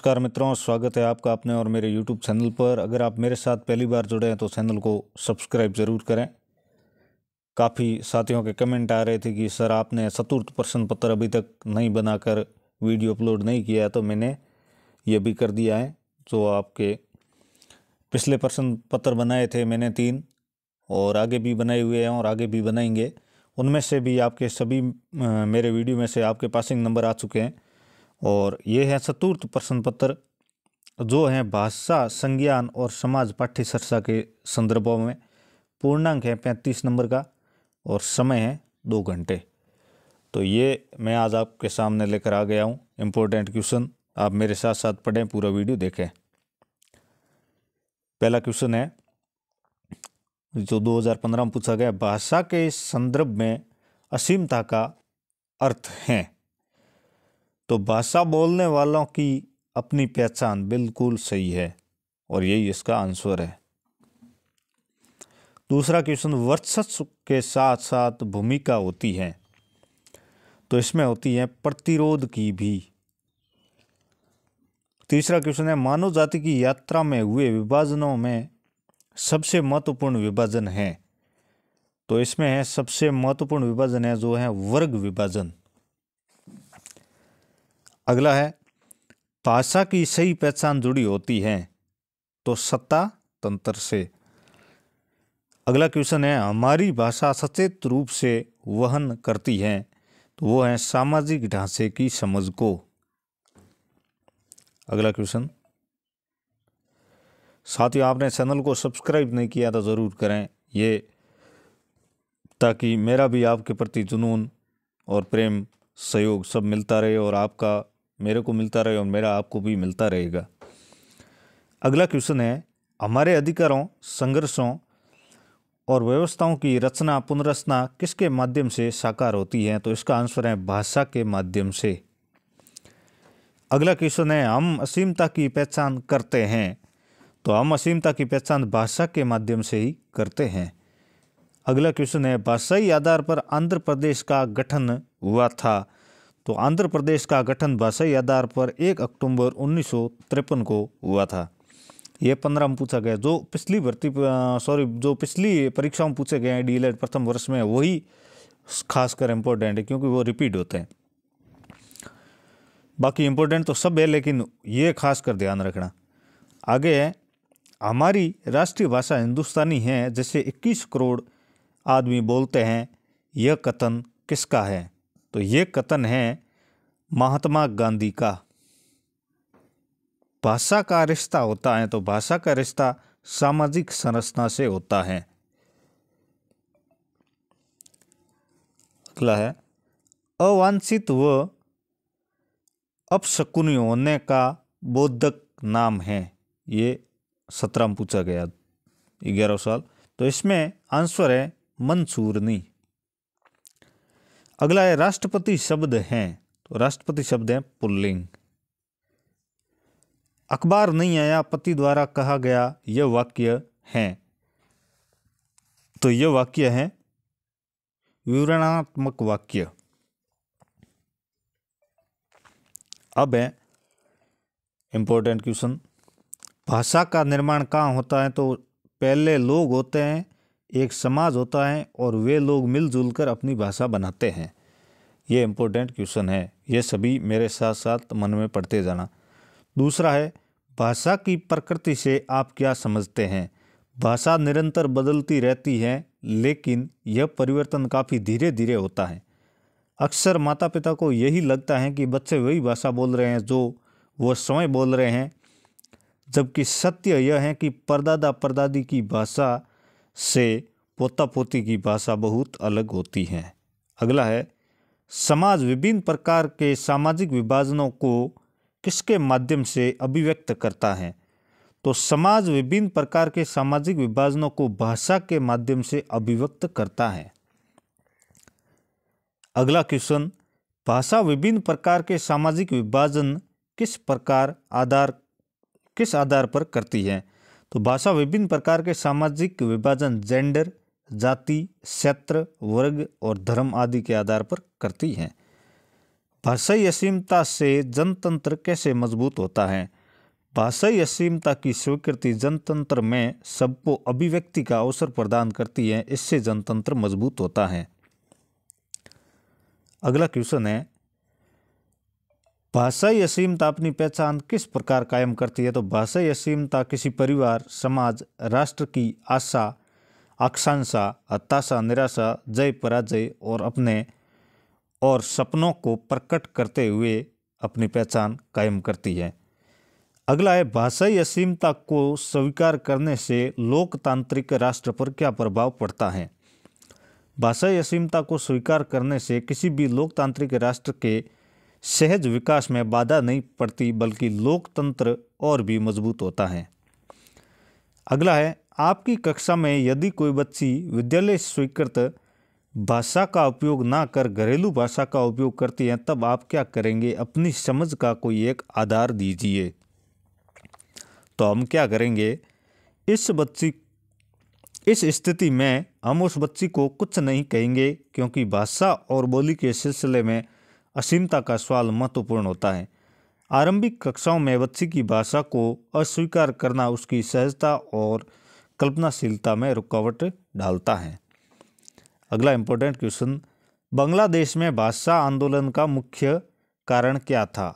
नमस्कार मित्रों स्वागत है आपका अपने और मेरे यूट्यूब चैनल पर अगर आप मेरे साथ पहली बार जुड़े हैं तो चैनल को सब्सक्राइब ज़रूर करें काफ़ी साथियों के कमेंट आ रहे थे कि सर आपने चतुर्थ प्रश्न पत्र अभी तक नहीं बनाकर वीडियो अपलोड नहीं किया है तो मैंने ये भी कर दिया है जो आपके पिछले प्रश्न पत्र बनाए थे मैंने तीन और आगे भी बनाए हुए हैं और आगे भी बनाएंगे उनमें से भी आपके सभी मेरे वीडियो में से आपके पासिंग नंबर आ चुके हैं और ये है चतुर्थ प्रश्न पत्र जो है भाषा संज्ञान और समाज पाठ्य चर्चा के संदर्भों में पूर्णांक है पैंतीस नंबर का और समय है दो घंटे तो ये मैं आज आपके सामने लेकर आ गया हूँ इम्पोर्टेंट क्वेश्चन आप मेरे साथ साथ पढ़ें पूरा वीडियो देखें पहला क्वेश्चन है जो 2015 में पूछा गया भाषा के संदर्भ में असीमता का अर्थ है तो भाषा बोलने वालों की अपनी पहचान बिल्कुल सही है और यही इसका आंसर है दूसरा क्वेश्चन वर्चस्व के साथ साथ भूमिका होती है तो इसमें होती है प्रतिरोध की भी तीसरा क्वेश्चन है मानव जाति की यात्रा में हुए विभाजनों में सबसे महत्वपूर्ण विभाजन है तो इसमें है सबसे महत्वपूर्ण विभाजन है जो है वर्ग विभाजन अगला है भाषा की सही पहचान जुड़ी होती है तो सत्ता तंत्र से अगला क्वेश्चन है हमारी भाषा सचेत रूप से वहन करती है तो वो है सामाजिक ढांचे की समझ को अगला क्वेश्चन साथियों आपने चैनल को सब्सक्राइब नहीं किया तो ज़रूर करें ये ताकि मेरा भी आपके प्रति जुनून और प्रेम सहयोग सब मिलता रहे और आपका मेरे को मिलता रहे और मेरा आपको भी मिलता रहेगा अगला क्वेश्चन है हमारे अधिकारों संघर्षों और व्यवस्थाओं की रचना पुनर्रचना किसके माध्यम से साकार होती है तो इसका आंसर है भाषा के माध्यम से अगला क्वेश्चन है हम असीमता की पहचान करते हैं तो हम असीमता की पहचान भाषा के माध्यम से ही करते हैं अगला क्वेश्चन है भाषाई आधार पर आंध्र प्रदेश का गठन हुआ था तो आंध्र प्रदेश का गठन भाषाई आधार पर 1 अक्टूबर उन्नीस को हुआ था ये पंद्रह में पूछा गया जो पिछली भर्ती सॉरी जो पिछली परीक्षाओं में पूछे गए हैं डी प्रथम वर्ष में वही खासकर इम्पोर्टेंट है क्योंकि वो रिपीट होते हैं बाकी इम्पोर्टेंट तो सब है लेकिन ये खास कर ध्यान रखना आगे है हमारी राष्ट्रीय भाषा हिंदुस्तानी है जिसे 21 करोड़ आदमी बोलते हैं यह कथन किसका है तो ये कथन है महात्मा गांधी का भाषा का रिश्ता होता है तो भाषा का रिश्ता सामाजिक संरचना से होता है अगला है अवांछित व अपशकुनी होने का बोधक नाम है ये सत्रह में पूछा गया ग्यारह साल तो इसमें आंसर है मंसूरनी अगला है राष्ट्रपति शब्द हैं तो राष्ट्रपति शब्द हैं पुल्लिंग अखबार नहीं आया पति द्वारा कहा गया यह वाक्य है तो यह वाक्य है विवरणात्मक वाक्य अब है इंपॉर्टेंट क्वेश्चन भाषा का निर्माण कहाँ होता है तो पहले लोग होते हैं एक समाज होता है और वे लोग मिलजुल कर अपनी भाषा बनाते हैं ये इम्पोर्टेंट क्वेश्चन है ये सभी मेरे साथ साथ मन में पढ़ते जाना दूसरा है भाषा की प्रकृति से आप क्या समझते हैं भाषा निरंतर बदलती रहती है लेकिन यह परिवर्तन काफ़ी धीरे धीरे होता है अक्सर माता पिता को यही लगता है कि बच्चे वही भाषा बोल रहे हैं जो वो समय बोल रहे हैं जबकि सत्य यह है कि परदादा परदादी की भाषा से पोता पोती की भाषा बहुत अलग होती है अगला है समाज विभिन्न प्रकार के सामाजिक विभाजनों को किसके माध्यम से अभिव्यक्त करता है तो समाज विभिन्न प्रकार के सामाजिक विभाजनों को भाषा के माध्यम से अभिव्यक्त करता है अगला क्वेश्चन भाषा विभिन्न प्रकार के सामाजिक विभाजन किस प्रकार आधार किस आधार पर करती है तो भाषा विभिन्न प्रकार के सामाजिक विभाजन जेंडर जाति क्षेत्र वर्ग और धर्म आदि के आधार पर करती हैं भाषाई असीमता से जनतंत्र कैसे मजबूत होता है भाषाई असीमता की स्वीकृति जनतंत्र में सबको अभिव्यक्ति का अवसर प्रदान करती है इससे जनतंत्र मजबूत होता है अगला क्वेश्चन है भाषाई असीमता अपनी पहचान किस प्रकार कायम करती है तो भाषाई असीमता किसी परिवार समाज राष्ट्र की आशा आकांक्षा हताशा निराशा जय पराजय और अपने और सपनों को प्रकट करते हुए अपनी पहचान कायम करती है अगला है भाषाई असीमता को स्वीकार करने से लोकतांत्रिक राष्ट्र पर क्या प्रभाव पड़ता है भाषाई असीमता को स्वीकार करने से किसी भी लोकतांत्रिक राष्ट्र के सहज विकास में बाधा नहीं पड़ती बल्कि लोकतंत्र और भी मजबूत होता है अगला है आपकी कक्षा में यदि कोई बच्ची विद्यालय स्वीकृत भाषा का उपयोग ना कर घरेलू भाषा का उपयोग करती हैं तब आप क्या करेंगे अपनी समझ का कोई एक आधार दीजिए तो हम क्या करेंगे इस बच्ची इस स्थिति में हम उस बच्ची को कुछ नहीं कहेंगे क्योंकि भाषा और बोली के सिलसिले में असीमता का सवाल महत्वपूर्ण होता है आरंभिक कक्षाओं में बच्चे की भाषा को अस्वीकार करना उसकी सहजता और कल्पनाशीलता में रुकावट डालता है अगला इम्पोर्टेंट क्वेश्चन बांग्लादेश में भाषा आंदोलन का मुख्य कारण क्या था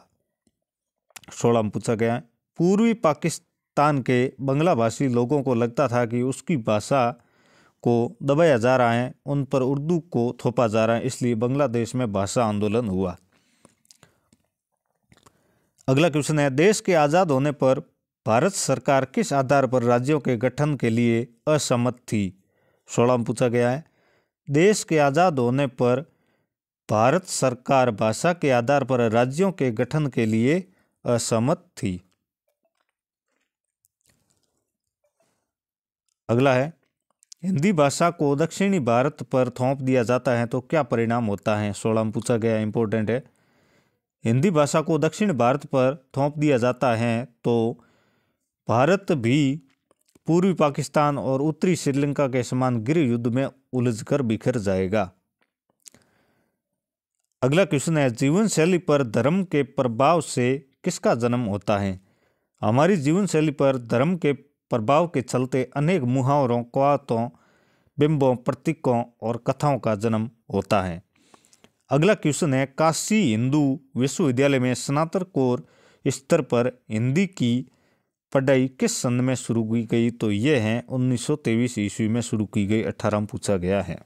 सोलह में पूछा गया पूर्वी पाकिस्तान के बंगला भाषी लोगों को लगता था कि उसकी भाषा को दबाया जा रहा है उन पर उर्दू को थोपा जा रहा है इसलिए बांग्लादेश में भाषा आंदोलन हुआ अगला क्वेश्चन है देश के आज़ाद होने पर भारत सरकार किस आधार पर राज्यों के गठन के लिए असहमत थी सोलह में पूछा गया है देश के आज़ाद होने पर भारत सरकार भाषा के आधार पर राज्यों के गठन के लिए असहमत थी अगला है हिंदी भाषा को दक्षिणी भारत पर थोप दिया जाता है तो क्या परिणाम होता है सोलह में पूछा गया इम्पोर्टेंट है हिंदी भाषा को दक्षिण भारत पर थोप दिया जाता है तो भारत भी पूर्वी पाकिस्तान और उत्तरी श्रीलंका के समान गृह युद्ध में उलझकर बिखर जाएगा अगला क्वेश्चन है जीवन शैली पर धर्म के प्रभाव से किसका जन्म होता है हमारी जीवन शैली पर धर्म के प्रभाव के चलते अनेक मुहावरों कवातों बिंबों प्रतीकों और कथाओं का जन्म होता है अगला क्वेश्चन है काशी हिंदू विश्वविद्यालय में स्नातक कोर स्तर पर हिंदी की पढ़ाई किस सन में शुरू की गई तो यह है उन्नीस सौ तेईस ईस्वी में शुरू की गई अठारह पूछा गया है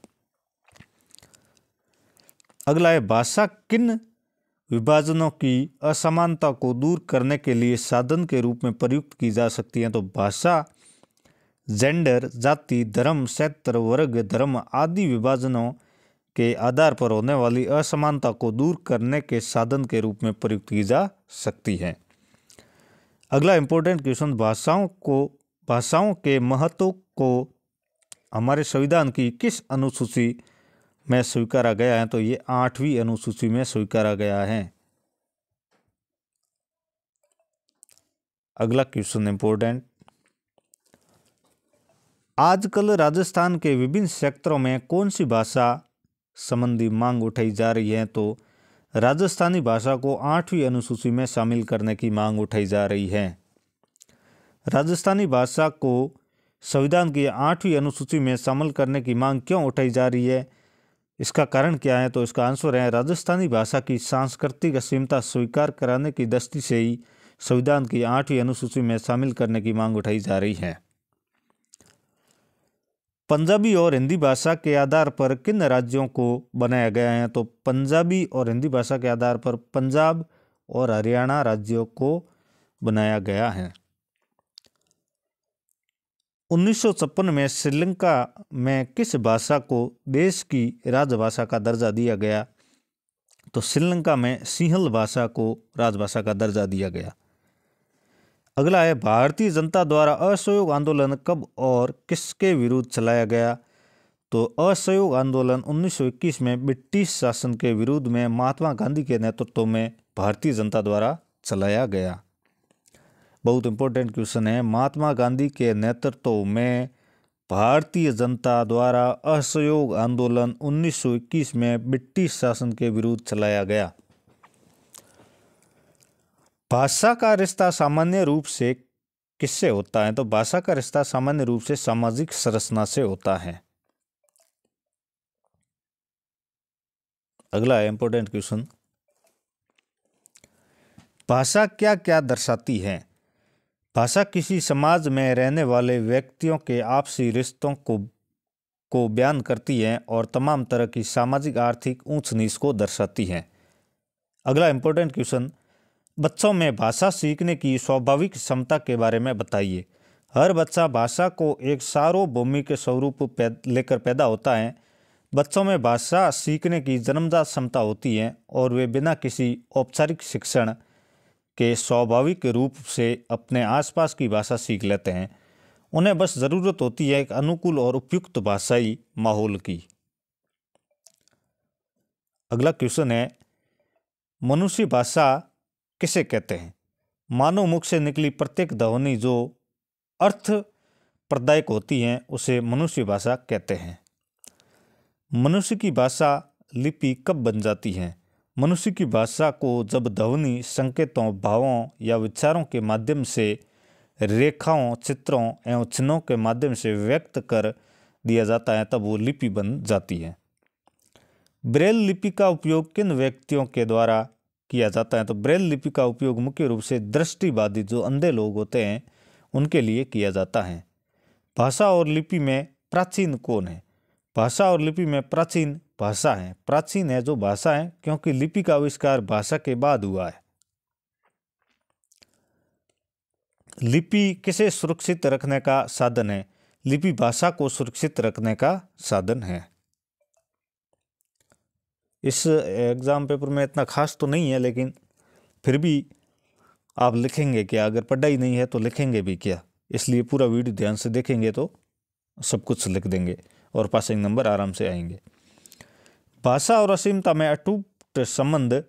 अगला है भाषा किन विभाजनों की असमानता को दूर करने के लिए साधन के रूप में प्रयुक्त की जा सकती हैं तो भाषा जेंडर जाति धर्म क्षेत्र वर्ग धर्म आदि विभाजनों के आधार पर होने वाली असमानता को दूर करने के साधन के रूप में प्रयुक्त की जा सकती है अगला इंपॉर्टेंट क्वेश्चन भाषाओं को भाषाओं के महत्व को हमारे संविधान की किस अनुसूची में स्वीकारा गया है तो ये आठवीं अनुसूची में स्वीकारा गया है अगला क्वेश्चन इंपोर्टेंट आजकल राजस्थान के विभिन्न सेक्टरों में कौन सी भाषा संबंधी मांग उठाई जा रही है तो राजस्थानी भाषा को आठवीं अनुसूची में शामिल करने की मांग उठाई जा रही है राजस्थानी भाषा को संविधान की आठवीं अनुसूची में शामिल करने की मांग क्यों उठाई जा रही है इसका कारण क्या है तो इसका आंसर है राजस्थानी भाषा की सांस्कृतिक असीमता स्वीकार कराने की दृष्टि से ही संविधान की आठवीं अनुसूची में शामिल करने की मांग उठाई जा रही है पंजाबी और हिंदी भाषा के आधार पर किन राज्यों को बनाया गया है तो पंजाबी और हिंदी भाषा के आधार पर पंजाब और हरियाणा राज्यों को बनाया गया है उन्नीस में श्रीलंका में किस भाषा को देश की राजभाषा का दर्जा दिया गया तो श्रीलंका में सिंहल भाषा को राजभाषा का दर्जा दिया गया अगला है भारतीय जनता द्वारा असहयोग आंदोलन कब और किसके विरुद्ध चलाया गया तो असहयोग आंदोलन 1921 में ब्रिटिश शासन के विरुद्ध में महात्मा गांधी के नेतृत्व में भारतीय जनता द्वारा चलाया गया बहुत इंपोर्टेंट क्वेश्चन है महात्मा गांधी के नेतृत्व में भारतीय जनता द्वारा असहयोग आंदोलन 1921 में ब्रिटिश शासन के विरुद्ध चलाया गया भाषा का रिश्ता सामान्य रूप से किससे होता है तो भाषा का रिश्ता सामान्य रूप से सामाजिक संरचना से होता है अगला इंपोर्टेंट इंपॉर्टेंट क्वेश्चन भाषा क्या क्या दर्शाती है भाषा किसी समाज में रहने वाले व्यक्तियों के आपसी रिश्तों को को बयान करती है और तमाम तरह की सामाजिक आर्थिक ऊंच नीच को दर्शाती हैं अगला इंपॉर्टेंट क्वेश्चन बच्चों में भाषा सीखने की स्वाभाविक क्षमता के बारे में बताइए हर बच्चा भाषा को एक सार्वभौमिक के स्वरूप पैद, लेकर पैदा होता है बच्चों में भाषा सीखने की जन्मजात क्षमता होती है और वे बिना किसी औपचारिक शिक्षण के स्वाभाविक रूप से अपने आसपास की भाषा सीख लेते हैं उन्हें बस ज़रूरत होती है एक अनुकूल और उपयुक्त भाषाई माहौल की अगला क्वेश्चन है मनुष्य भाषा किसे कहते हैं मानव मुख से निकली प्रत्येक ध्वनि जो अर्थ प्रदायक होती हैं उसे मनुष्य भाषा कहते हैं मनुष्य की भाषा लिपि कब बन जाती है मनुष्य की भाषा को जब ध्वनि संकेतों भावों या विचारों के माध्यम से रेखाओं चित्रों एवं चिन्हों के माध्यम से व्यक्त कर दिया जाता है तब वो लिपि बन जाती है ब्रेल लिपि का उपयोग किन व्यक्तियों के द्वारा किया जाता है तो ब्रेल लिपि का उपयोग मुख्य रूप से दृष्टिवादी जो अंधे लोग होते हैं उनके लिए किया जाता है भाषा और लिपि में प्राचीन कौन है भाषा और लिपि में प्राचीन भाषा है प्राचीन है जो भाषा है क्योंकि लिपि का आविष्कार भाषा के बाद हुआ है लिपि किसे सुरक्षित रखने का साधन है लिपि भाषा को सुरक्षित रखने का साधन है इस एग्ज़ाम पेपर में इतना खास तो नहीं है लेकिन फिर भी आप लिखेंगे क्या अगर पढ़ाई नहीं है तो लिखेंगे भी क्या इसलिए पूरा वीडियो ध्यान से देखेंगे तो सब कुछ लिख देंगे और पासिंग नंबर आराम से आएंगे भाषा और असीमता में अटूट संबंध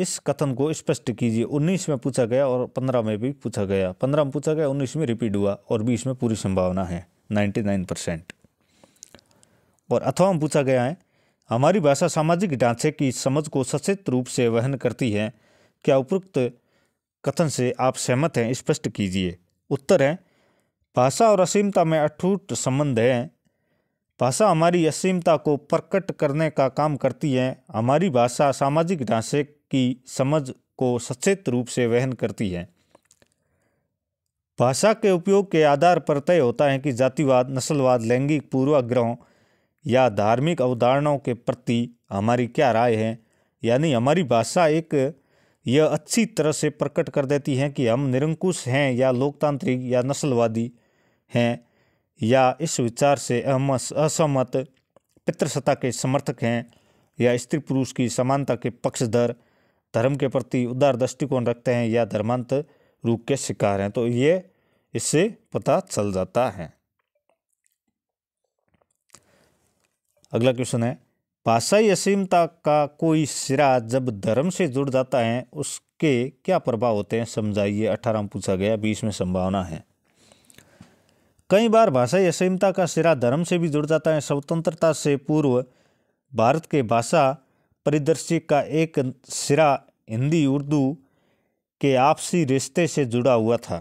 इस कथन को स्पष्ट कीजिए उन्नीस में पूछा गया और पंद्रह में भी पूछा गया पंद्रह में पूछा गया उन्नीस में रिपीट हुआ और बीस में पूरी संभावना है नाइन्टी नाइन परसेंट और अथवा में पूछा गया है हमारी भाषा सामाजिक ढांचे की समझ को सचेत रूप से वहन करती है क्या उपरोक्त कथन से आप सहमत हैं स्पष्ट कीजिए उत्तर है भाषा और असीमता में अटूट संबंध है भाषा हमारी असीमता को प्रकट करने का काम करती है हमारी भाषा सामाजिक ढांचे की समझ को सचेत रूप से वहन करती है भाषा के उपयोग के आधार पर तय होता है कि जातिवाद नस्लवाद लैंगिक पूर्वाग्रहों या धार्मिक अवधारणाओं के प्रति हमारी क्या राय है यानी हमारी भाषा एक यह अच्छी तरह से प्रकट कर देती है कि हम निरंकुश हैं या लोकतांत्रिक या नस्लवादी हैं या इस विचार से असहमत पितृसत्ता के समर्थक हैं या स्त्री पुरुष की समानता के पक्षधर धर्म के प्रति उदार दृष्टिकोण रखते हैं या धर्मांत रूप के शिकार हैं तो ये इससे पता चल जाता है अगला क्वेश्चन है भाषाई असीमता का कोई सिरा जब धर्म से जुड़ जाता है उसके क्या प्रभाव होते हैं समझाइए अठारह में पूछा गया बीस में संभावना है कई बार भाषाई असीमता का सिरा धर्म से भी जुड़ जाता है स्वतंत्रता से पूर्व भारत के भाषा परिदृश्य का एक सिरा हिंदी उर्दू के आपसी रिश्ते से जुड़ा हुआ था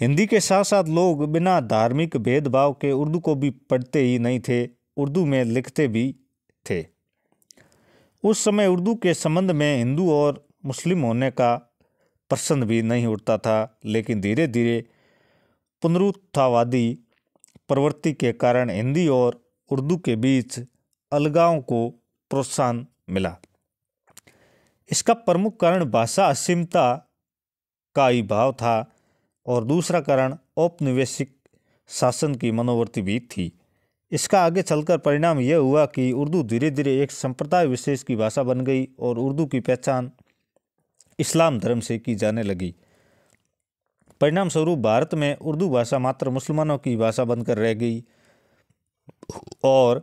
हिंदी के साथ साथ लोग बिना धार्मिक भेदभाव के उर्दू को भी पढ़ते ही नहीं थे उर्दू में लिखते भी थे उस समय उर्दू के संबंध में हिंदू और मुस्लिम होने का प्रसन्न भी नहीं उठता था लेकिन धीरे धीरे पुनरुत्थावादी प्रवृत्ति के कारण हिंदी और उर्दू के बीच अलगाव को प्रोत्साहन मिला इसका प्रमुख कारण भाषा असीमता का ही भाव था और दूसरा कारण औपनिवेशिक शासन की मनोवृत्ति भी थी इसका आगे चलकर परिणाम यह हुआ कि उर्दू धीरे धीरे एक संप्रदाय विशेष की भाषा बन गई और उर्दू की पहचान इस्लाम धर्म से की जाने लगी परिणाम स्वरूप भारत में उर्दू भाषा मात्र मुसलमानों की भाषा बनकर रह गई और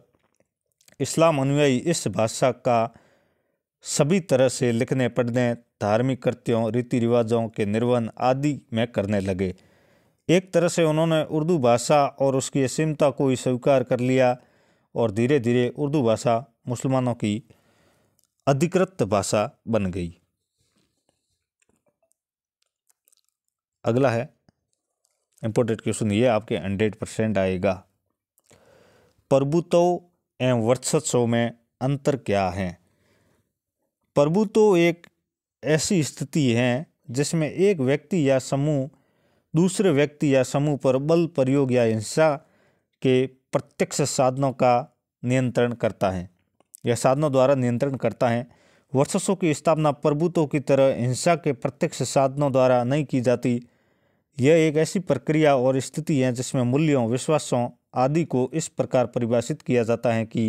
इस्लाम अनुयायी इस भाषा का सभी तरह से लिखने पढ़ने धार्मिक कृत्यों रीति रिवाजों के निर्वहन आदि में करने लगे एक तरह से उन्होंने उर्दू भाषा और उसकी असीमता को ही स्वीकार कर लिया और धीरे धीरे उर्दू भाषा मुसलमानों की अधिकृत भाषा बन गई अगला है इम्पोर्टेंट क्वेश्चन ये आपके हंड्रेड परसेंट आएगा प्रभुत्व एवं वर्चस्व में अंतर क्या है प्रभुत्व एक ऐसी स्थिति है जिसमें एक व्यक्ति या समूह दूसरे व्यक्ति या समूह पर बल प्रयोग या हिंसा के प्रत्यक्ष साधनों का नियंत्रण करता है या साधनों द्वारा नियंत्रण करता है वर्चस्व की स्थापना प्रभुत्व की तरह हिंसा के प्रत्यक्ष साधनों द्वारा नहीं की जाती यह एक ऐसी प्रक्रिया और स्थिति है जिसमें मूल्यों विश्वासों आदि को इस प्रकार परिभाषित किया जाता है कि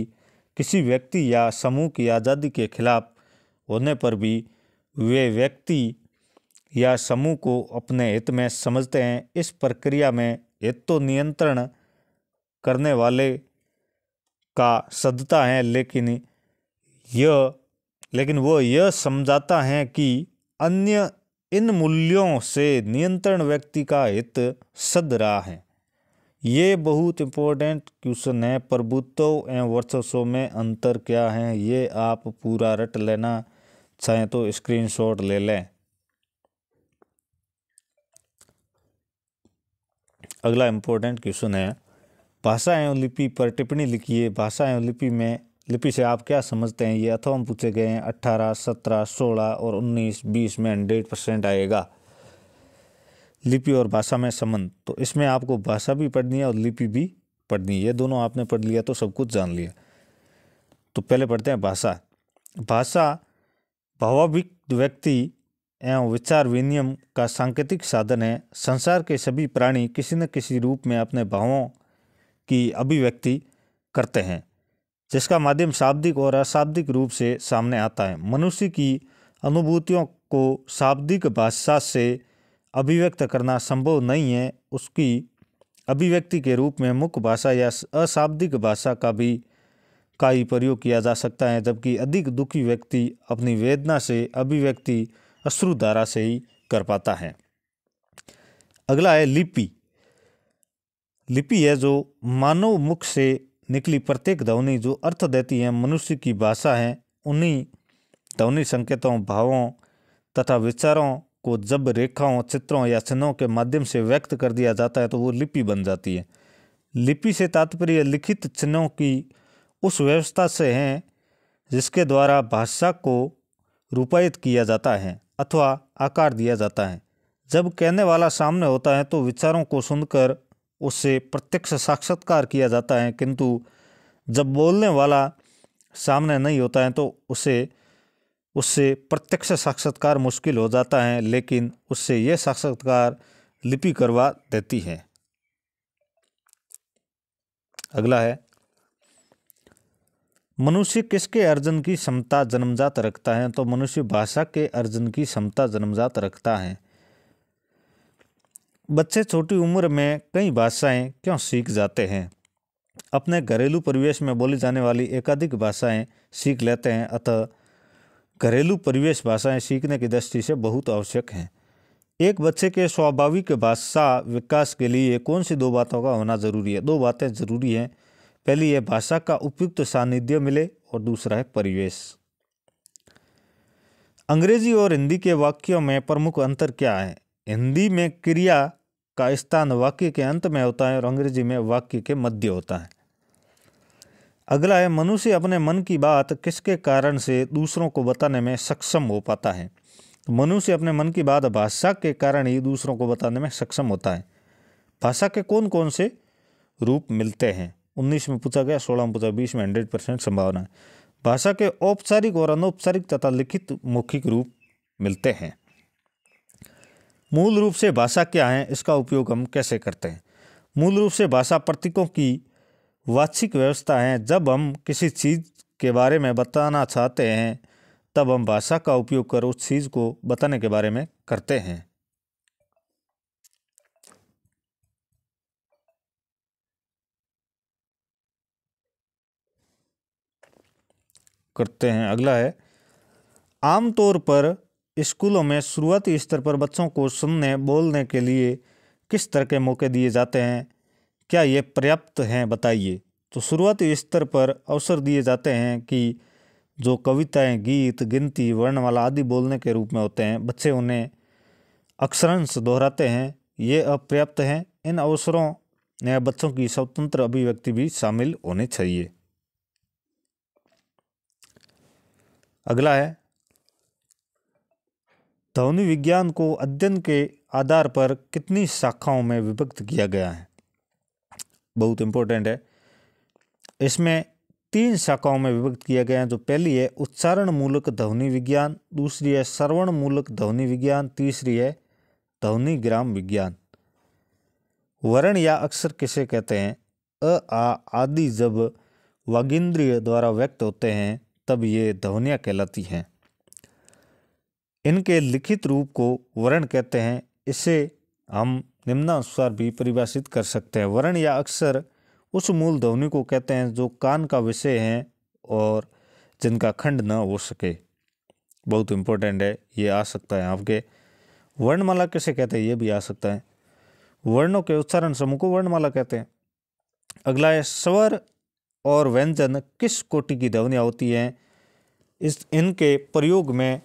किसी व्यक्ति या समूह की आज़ादी के खिलाफ होने पर भी वे व्यक्ति या समूह को अपने हित में समझते हैं इस प्रक्रिया में हित तो नियंत्रण करने वाले का सदता है लेकिन यह लेकिन वो यह समझाता है कि अन्य इन मूल्यों से नियंत्रण व्यक्ति का हित सद रहा है ये बहुत इम्पोर्टेंट क्वेश्चन है प्रभुत्व एवं वर्चस्व में अंतर क्या है ये आप पूरा रट लेना चाहें तो स्क्रीनशॉट ले लें अगला इम्पोर्टेंट क्वेश्चन है भाषा एवं लिपि पर टिप्पणी लिखिए भाषा एवं लिपि में लिपि से आप क्या समझते हैं ये अथवा पूछे गए हैं अट्ठारह सत्रह सोलह और उन्नीस बीस में हंड्रेड परसेंट आएगा लिपि और भाषा में संबंध तो इसमें आपको भाषा भी पढ़नी है और लिपि भी पढ़नी है ये दोनों आपने पढ़ लिया तो सब कुछ जान लिया तो पहले पढ़ते हैं भाषा भाषा भावाभिक व्यक्ति एवं विचार विनियम का सांकेतिक साधन है संसार के सभी प्राणी किसी न किसी रूप में अपने भावों की अभिव्यक्ति करते हैं जिसका माध्यम शाब्दिक और अशाब्दिक रूप से सामने आता है मनुष्य की अनुभूतियों को शाब्दिक भाषा से अभिव्यक्त करना संभव नहीं है उसकी अभिव्यक्ति के रूप में मुख्य भाषा या अशाब्दिक भाषा का भी का ही प्रयोग किया जा सकता है जबकि अधिक दुखी व्यक्ति अपनी वेदना से अभिव्यक्ति अश्रुधारा से ही कर पाता है अगला है लिपि लिपि है जो मानव मुख से निकली प्रत्येक ध्वनि जो अर्थ देती है मनुष्य की भाषा है उन्हीं ध्वनि संकेतों भावों तथा विचारों को जब रेखाओं चित्रों या चिन्हों के माध्यम से व्यक्त कर दिया जाता है तो वो लिपि बन जाती है लिपि से तात्पर्य लिखित चिन्हों की उस व्यवस्था से है जिसके द्वारा भाषा को रूपायित किया जाता है अथवा आकार दिया जाता है जब कहने वाला सामने होता है तो विचारों को सुनकर उससे प्रत्यक्ष साक्षात्कार किया जाता है किंतु जब बोलने वाला सामने नहीं होता है तो उसे उससे प्रत्यक्ष साक्षात्कार मुश्किल हो जाता है लेकिन उससे यह साक्षात्कार लिपि करवा देती है अगला है मनुष्य किसके अर्जन की क्षमता जन्मजात रखता है तो मनुष्य भाषा के अर्जन की क्षमता जन्मजात रखता है बच्चे छोटी उम्र में कई भाषाएं क्यों सीख जाते हैं अपने घरेलू परिवेश में बोली जाने वाली एकाधिक भाषाएं सीख लेते हैं अतः घरेलू परिवेश भाषाएं सीखने की दृष्टि से बहुत आवश्यक हैं एक बच्चे के स्वाभाविक भाषा विकास के लिए कौन सी दो बातों का होना जरूरी है दो बातें जरूरी हैं पहली है भाषा का उपयुक्त सानिध्य मिले और दूसरा है परिवेश अंग्रेजी और हिंदी के वाक्यों में प्रमुख अंतर क्या है हिंदी में क्रिया का स्थान वाक्य के अंत में होता है और अंग्रेजी में वाक्य के मध्य होता है अगला है मनुष्य अपने मन की बात किसके कारण से दूसरों को बताने में सक्षम हो पाता है मनुष्य अपने मन की बात भाषा के कारण ही दूसरों को बताने में सक्षम होता है भाषा के कौन कौन से रूप मिलते हैं उन्नीस में पूछा गया सोलह में पूछा बीस में हंड्रेड परसेंट संभावना है भाषा के औपचारिक और अनौपचारिक तथा लिखित मौखिक रूप मिलते हैं मूल रूप से भाषा क्या है इसका उपयोग हम कैसे करते हैं मूल रूप से भाषा प्रतीकों की वाचिक व्यवस्था है जब हम किसी चीज़ के बारे में बताना चाहते हैं तब हम भाषा का उपयोग कर उस चीज़ को बताने के बारे में करते हैं करते हैं अगला है आमतौर पर स्कूलों में शुरुआती स्तर पर बच्चों को सुनने बोलने के लिए किस तरह के मौके दिए जाते हैं क्या ये पर्याप्त हैं बताइए तो शुरुआती स्तर पर अवसर दिए जाते हैं कि जो कविताएं, गीत गिनती वर्णमाला आदि बोलने के रूप में होते हैं बच्चे उन्हें अक्षरांश दोहराते हैं ये अपर्याप्त हैं इन अवसरों में बच्चों की स्वतंत्र अभिव्यक्ति भी शामिल होनी चाहिए अगला है ध्वनि विज्ञान को अध्ययन के आधार पर कितनी शाखाओं में विभक्त किया गया है बहुत इंपॉर्टेंट है इसमें तीन शाखाओं में विभक्त किया गया है जो पहली है उच्चारण मूलक ध्वनि विज्ञान दूसरी है श्रवण मूलक ध्वनि विज्ञान तीसरी है ध्वनि ग्राम विज्ञान वर्ण या अक्षर किसे कहते हैं अ आ आदि जब वागिंद्रिय द्वारा व्यक्त होते हैं तब ये ध्वनिया कहलाती हैं इनके लिखित रूप को वर्ण कहते हैं इसे हम निम्नानुसार भी परिभाषित कर सकते हैं वर्ण या अक्सर उस मूल ध्वनि को कहते हैं जो कान का विषय है और जिनका खंड न हो सके बहुत इंपॉर्टेंट है ये आ सकता है आपके वर्णमाला किसे कहते हैं ये भी आ सकता है वर्णों के उच्चारण समूह को वर्णमाला कहते हैं अगला है स्वर और व्यंजन किस कोटि की ध्वनियाँ होती हैं इस इनके प्रयोग में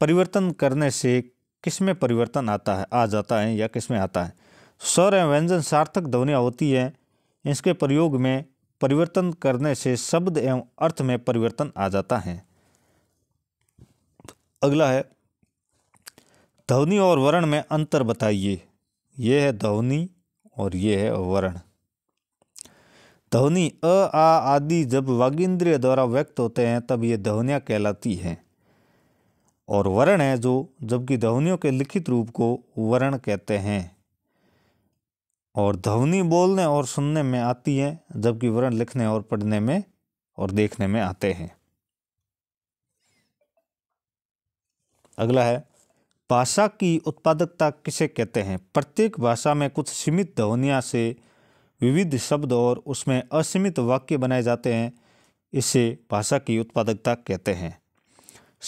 परिवर्तन करने से किस में परिवर्तन आता है आ जाता है या किस में आता है स्वर एवं व्यंजन सार्थक ध्वनियाँ होती हैं इसके प्रयोग में परिवर्तन करने से शब्द एवं अर्थ में परिवर्तन आ जाता है अगला है ध्वनि और वर्ण में अंतर बताइए यह है ध्वनि और यह है वर्ण ध्वनि अ आ आदि जब वागिंद्रिय द्वारा व्यक्त होते हैं तब ये ध्वनियाँ कहलाती हैं और वर्ण है जो जबकि ध्वनियों के लिखित रूप को वर्ण कहते हैं और ध्वनि बोलने और सुनने में आती है जबकि वर्ण लिखने और पढ़ने में और देखने में आते हैं अगला है भाषा की उत्पादकता किसे कहते हैं प्रत्येक भाषा में कुछ सीमित ध्वनिया से विविध शब्द और उसमें असीमित वाक्य बनाए जाते हैं इसे भाषा की उत्पादकता कहते हैं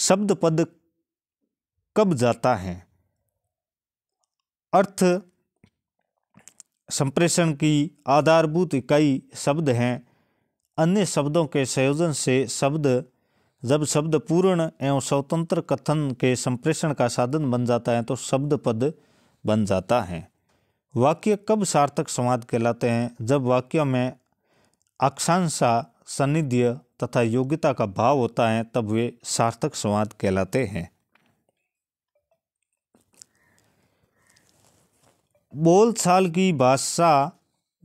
शब्द पद कब जाता है अर्थ संप्रेषण की आधारभूत इकाई शब्द हैं अन्य शब्दों के संयोजन से शब्द जब शब्द पूर्ण एवं स्वतंत्र कथन के संप्रेषण का साधन बन जाता है तो शब्द पद बन जाता है वाक्य कब सार्थक संवाद कहलाते हैं जब वाक्य में अक्षांशा सानिध्य तथा योग्यता का भाव होता है तब वे सार्थक संवाद कहलाते हैं बोलचाल की भाषा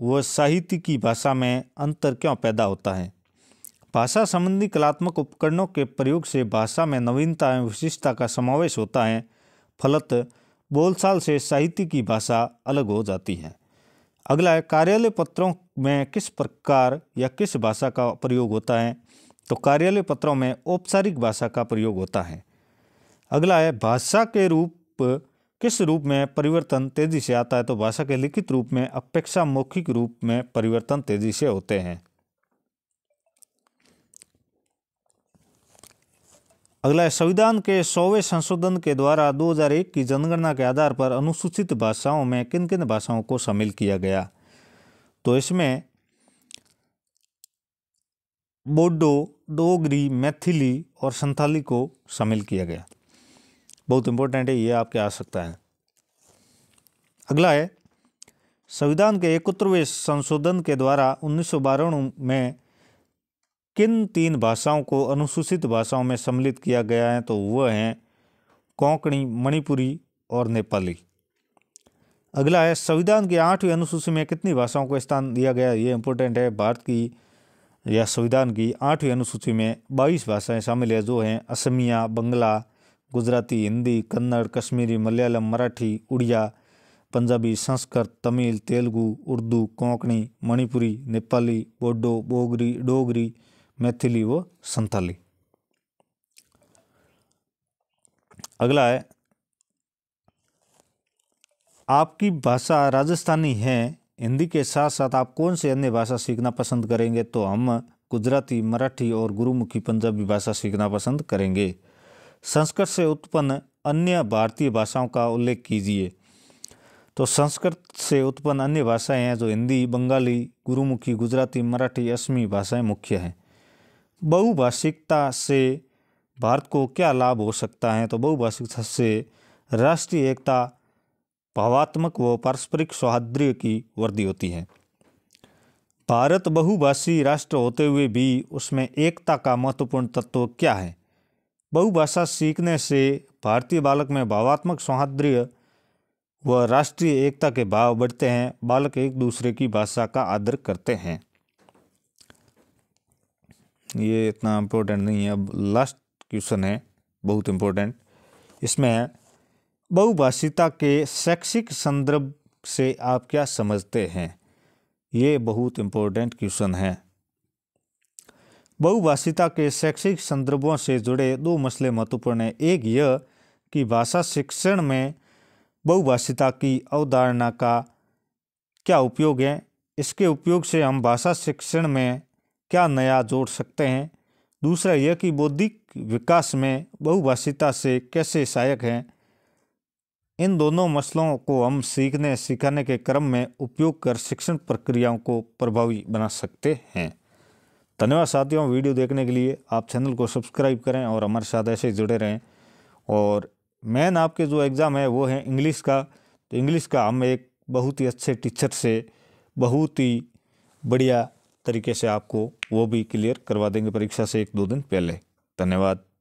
व साहित्य की भाषा में अंतर क्यों पैदा होता है भाषा संबंधी कलात्मक उपकरणों के प्रयोग से भाषा में नवीनता एवं विशिष्टता का समावेश होता है फलत बोलचाल से साहित्य की भाषा अलग हो जाती है अगला है कार्यालय पत्रों में किस प्रकार या किस भाषा का प्रयोग होता है तो कार्यालय पत्रों में औपचारिक भाषा का प्रयोग होता है अगला है भाषा के रूप किस रूप में परिवर्तन तेजी से आता है तो भाषा के लिखित रूप में अपेक्षा मौखिक रूप में परिवर्तन तेजी से होते हैं अगला संविधान के सौवें संशोधन के द्वारा 2001 की जनगणना के आधार पर अनुसूचित भाषाओं में किन किन भाषाओं को शामिल किया गया तो इसमें बोडो डोगरी मैथिली और संथाली को शामिल किया गया बहुत इंपॉर्टेंट है ये आपके आ सकता है अगला है संविधान के एकत्रवे संशोधन के द्वारा उन्नीस में किन तीन भाषाओं को अनुसूचित भाषाओं में सम्मिलित किया गया है तो वह हैं कोंकणी मणिपुरी और नेपाली अगला है संविधान की आठवीं अनुसूची में कितनी भाषाओं को स्थान दिया गया ये इंपॉर्टेंट है भारत की या संविधान की आठवीं अनुसूची में बाईस भाषाएं शामिल है जो हैं असमिया बंगला गुजराती हिंदी कन्नड़ कश्मीरी मलयालम मराठी उड़िया पंजाबी संस्कृत तमिल तेलुगु उर्दू कोंकणी मणिपुरी नेपाली बोडो बोगरी डोगरी मैथिली व संथाली अगला है आपकी भाषा राजस्थानी है हिंदी के साथ साथ आप कौन से अन्य भाषा सीखना पसंद करेंगे तो हम गुजराती मराठी और गुरुमुखी पंजाबी भाषा सीखना पसंद करेंगे संस्कृत से उत्पन्न अन्य भारतीय भाषाओं का उल्लेख कीजिए तो संस्कृत से उत्पन्न अन्य भाषाएं हैं जो हिंदी बंगाली गुरुमुखी गुजराती मराठी असमी भाषाएं मुख्य हैं बहुभाषिकता से भारत को क्या लाभ हो सकता है तो बहुभाषिकता से राष्ट्रीय एकता भावात्मक व पारस्परिक सौहाद्र्य की वृद्धि होती है भारत बहुभाषी राष्ट्र होते हुए भी उसमें एकता का महत्वपूर्ण तत्व क्या है बहुभाषा सीखने से भारतीय बालक में भावात्मक सौहार्द्र्य व राष्ट्रीय एकता के भाव बढ़ते हैं बालक एक दूसरे की भाषा का आदर करते हैं ये इतना इम्पोर्टेंट नहीं है अब लास्ट क्वेश्चन है बहुत इम्पोर्टेंट इसमें है बहुभाषिता के शैक्षिक संदर्भ से आप क्या समझते हैं ये बहुत इम्पोर्टेंट क्वेश्चन है बहुभाषिता के शैक्षिक संदर्भों से जुड़े दो मसले महत्वपूर्ण हैं एक यह कि भाषा शिक्षण में बहुभाषिता की अवधारणा का क्या उपयोग है इसके उपयोग से हम भाषा शिक्षण में क्या नया जोड़ सकते हैं दूसरा यह कि बौद्धिक विकास में बहुभाषिता से कैसे सहायक हैं इन दोनों मसलों को हम सीखने सिखाने के क्रम में उपयोग कर शिक्षण प्रक्रियाओं को प्रभावी बना सकते हैं धन्यवाद साथियों वीडियो देखने के लिए आप चैनल को सब्सक्राइब करें और हमारे साथ ऐसे ही जुड़े रहें और मेन आपके जो एग्ज़ाम है वो है इंग्लिश का तो इंग्लिश का हम एक बहुत ही अच्छे टीचर से बहुत ही बढ़िया तरीके से आपको वो भी क्लियर करवा देंगे परीक्षा से एक दो दिन पहले धन्यवाद